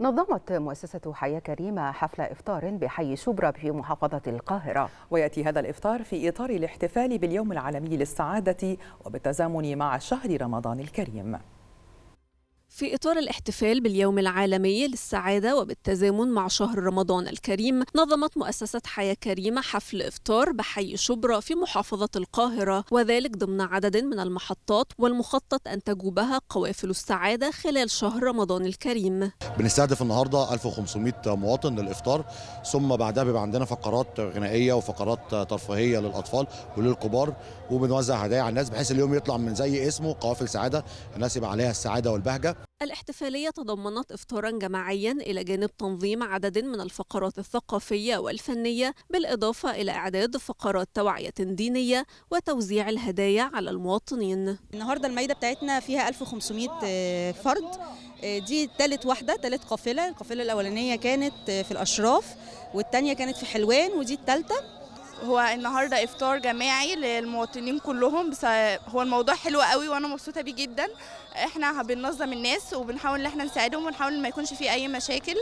نظمت مؤسسة حياة كريمة حفل إفطار بحي شبرا في محافظة القاهرة ويأتي هذا الإفطار في إطار الاحتفال باليوم العالمي للسعادة وبالتزامن مع شهر رمضان الكريم في إطار الاحتفال باليوم العالمي للسعادة وبالتزامن مع شهر رمضان الكريم نظمت مؤسسة حياة كريمة حفل إفطار بحي شبرا في محافظة القاهرة وذلك ضمن عدد من المحطات والمخطط أن تجوبها قوافل السعادة خلال شهر رمضان الكريم بنستهدف النهاردة 1500 مواطن للإفطار ثم بعدها بيبقى عندنا فقرات غنائية وفقرات ترفيهية للأطفال وللكبار وبنوزع هدايا على الناس بحيث اليوم يطلع من زي اسمه قوافل سعادة الناس يبقى عليها السعادة والبهجة الاحتفالية تضمنت إفطارا جماعيا إلى جانب تنظيم عدد من الفقرات الثقافية والفنية بالإضافة إلى إعداد فقرات توعية دينية وتوزيع الهدايا على المواطنين النهاردة المايدة بتاعتنا فيها 1500 آه، فرد آه، دي تالت واحدة تالت قافلة القافلة الأولانية كانت آه، في الأشراف والتانية كانت في حلوان ودي التالتة هو النهارده افطار جماعي للمواطنين كلهم بس هو الموضوع حلو قوي وانا مبسوطه بيه جدا احنا بننظم الناس وبنحاول ان احنا نساعدهم ونحاول ما يكونش في اي مشاكل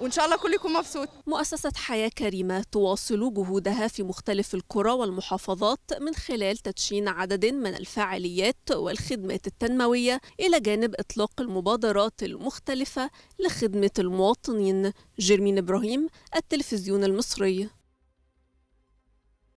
وان شاء الله الكل يكون مبسوط مؤسسه حياه كريمه تواصل جهودها في مختلف القرى والمحافظات من خلال تدشين عدد من الفعاليات والخدمات التنمويه الى جانب اطلاق المبادرات المختلفه لخدمه المواطنين جيرمين ابراهيم التلفزيون المصري